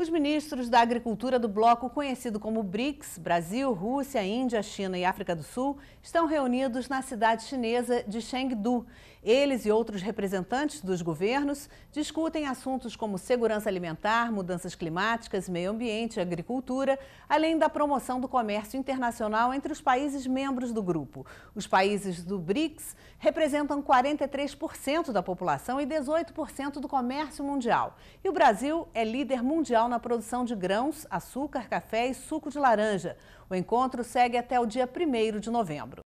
Os ministros da Agricultura do bloco conhecido como BRICS, Brasil, Rússia, Índia, China e África do Sul, estão reunidos na cidade chinesa de Chengdu. Eles e outros representantes dos governos discutem assuntos como segurança alimentar, mudanças climáticas, meio ambiente e agricultura, além da promoção do comércio internacional entre os países membros do grupo. Os países do BRICS representam 43% da população e 18% do comércio mundial. E o Brasil é líder mundial na produção de grãos, açúcar, café e suco de laranja. O encontro segue até o dia 1 de novembro.